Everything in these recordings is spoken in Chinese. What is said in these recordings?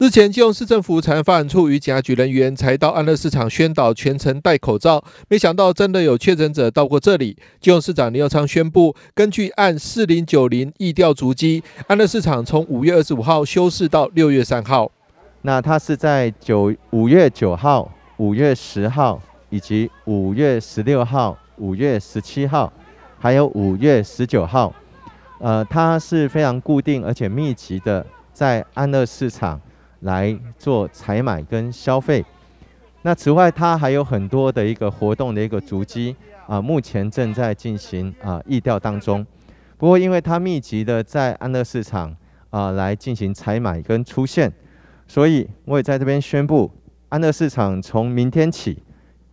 日前，基隆市政府产业发展处与警察局人员才到安乐市场宣导全程戴口罩，没想到真的有确诊者到过这里。基隆市长林又昌宣布，根据按四零九零疫调足迹，安乐市场从五月二十五号休市到六月三号。那他是在九五月九号、五月十号以及五月十六号、五月十七号，还有五月十九号，呃，他是非常固定而且密集的在安乐市场。来做采买跟消费，那此外，它还有很多的一个活动的一个足迹啊，目前正在进行啊意调当中。不过，因为它密集的在安乐市场啊来进行采买跟出现，所以我也在这边宣布，安乐市场从明天起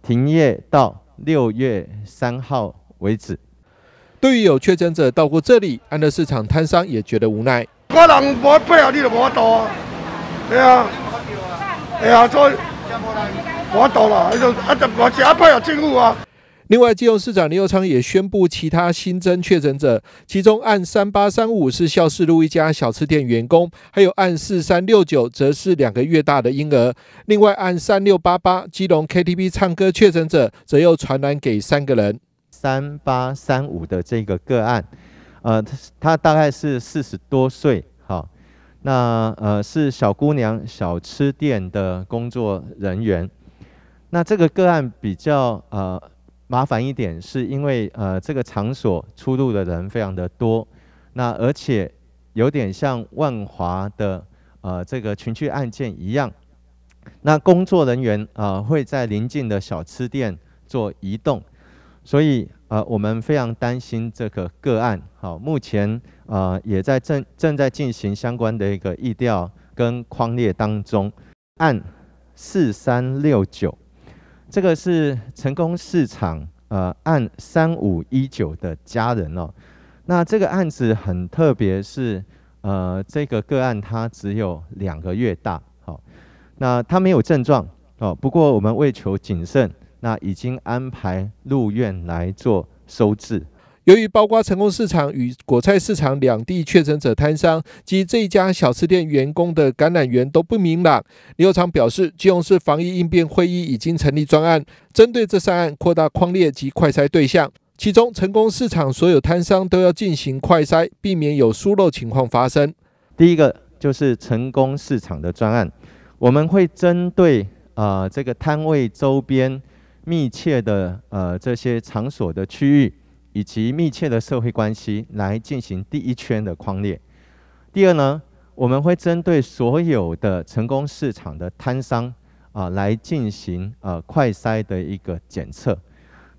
停业到六月三号为止。对于有确诊者到过这里，安乐市场摊商也觉得无奈。对啊，哎呀，所我到了，就就我前阿有进入啊。另外，基隆市长林又昌也宣布其他新增确诊者，其中按三八三五是孝市路一家小吃店员工，还有按四三六九则是两个月大的婴儿。另外，按三六八八基隆 KTV 唱歌确诊者，则又传染给三个人。三八三五的这个个案，呃，他他大概是四十多岁。那呃是小姑娘小吃店的工作人员。那这个个案比较呃麻烦一点，是因为呃这个场所出入的人非常的多，那而且有点像万华的呃这个群聚案件一样，那工作人员啊会在邻近的小吃店做移动，所以。呃，我们非常担心这个个案，好，目前呃也在正正在进行相关的一个议调跟框列当中，按四三六九，这个是成功市场呃按三五一九的家人哦，那这个案子很特别，是呃这个个案它只有两个月大，好，那它没有症状哦，不过我们为求谨慎。那已经安排入院来做收治。由于包瓜成功市场与果菜市场两地确诊者摊商及这一家小吃店员工的感染源都不明朗，李友昌表示，基隆市防疫应变会议已经成立专案，针对这三案扩大框列及快筛对象，其中成功市场所有摊商都要进行快筛，避免有疏漏情况发生。第一个就是成功市场的专案，我们会针对呃这个摊位周边。密切的呃这些场所的区域，以及密切的社会关系来进行第一圈的框列。第二呢，我们会针对所有的成功市场的摊商啊来进行呃快筛的一个检测。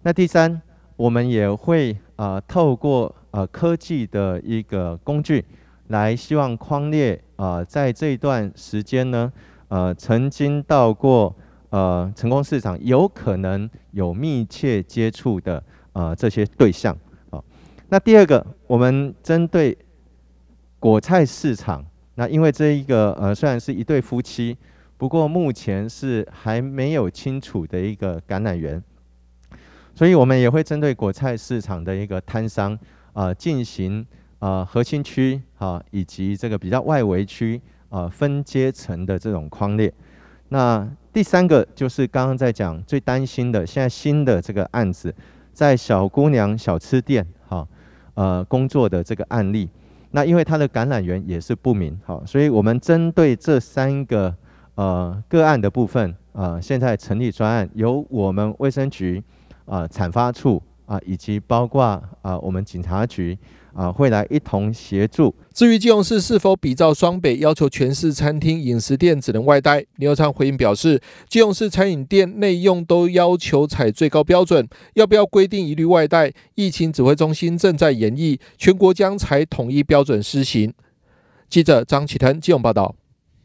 那第三，我们也会呃透过呃科技的一个工具，来希望框列啊在这一段时间呢呃曾经到过。呃，成功市场有可能有密切接触的呃这些对象啊。那第二个，我们针对果菜市场，那因为这一个呃虽然是一对夫妻，不过目前是还没有清楚的一个感染源，所以我们也会针对果菜市场的一个摊商啊进行啊核心区啊以及这个比较外围区啊分阶层的这种框列。那第三个就是刚刚在讲最担心的，现在新的这个案子，在小姑娘小吃店，哈，呃，工作的这个案例，那因为它的感染源也是不明，好，所以我们针对这三个呃个案的部分，呃，现在成立专案，由我们卫生局，啊，产发处。啊，以及包括啊，我们警察局啊，会来一同协助。至于基隆市是否比照双北要求全市餐厅、饮食店只能外带，林有昌回应表示，基隆市餐饮店内用都要求采最高标准，要不要规定一律外带？疫情指挥中心正在研议，全国将采统一标准施行。记者张启腾、基隆报道。